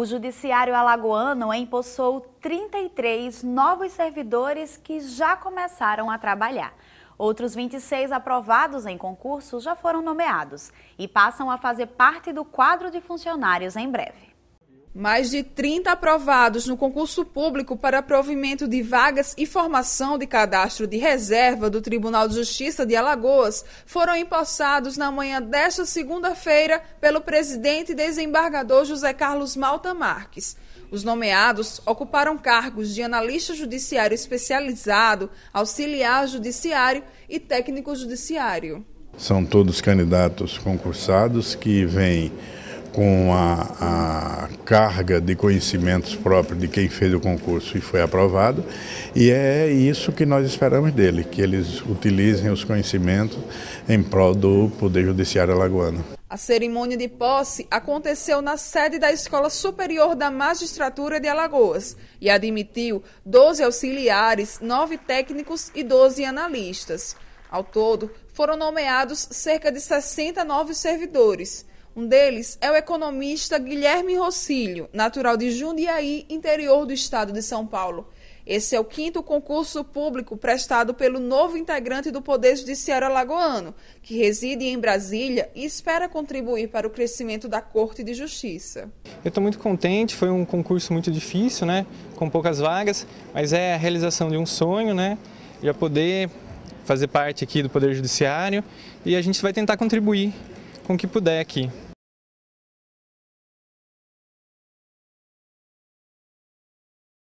O Judiciário Alagoano empossou 33 novos servidores que já começaram a trabalhar. Outros 26 aprovados em concurso já foram nomeados e passam a fazer parte do quadro de funcionários em breve. Mais de 30 aprovados no concurso público para provimento de vagas e formação de cadastro de reserva do Tribunal de Justiça de Alagoas foram empossados na manhã desta segunda-feira pelo presidente e desembargador José Carlos Malta Marques. Os nomeados ocuparam cargos de analista judiciário especializado, auxiliar judiciário e técnico judiciário. São todos candidatos concursados que vêm com a, a, carga de conhecimentos próprios de quem fez o concurso e foi aprovado, e é isso que nós esperamos dele, que eles utilizem os conhecimentos em prol do Poder Judiciário Alagoano. A cerimônia de posse aconteceu na sede da Escola Superior da Magistratura de Alagoas e admitiu 12 auxiliares, 9 técnicos e 12 analistas. Ao todo, foram nomeados cerca de 69 novos servidores. Um deles é o economista Guilherme Rossílio, natural de Jundiaí, interior do estado de São Paulo. Esse é o quinto concurso público prestado pelo novo integrante do Poder Judiciário Alagoano, que reside em Brasília e espera contribuir para o crescimento da Corte de Justiça. Eu estou muito contente, foi um concurso muito difícil, né? com poucas vagas, mas é a realização de um sonho, né? já é poder fazer parte aqui do Poder Judiciário e a gente vai tentar contribuir com o que puder aqui.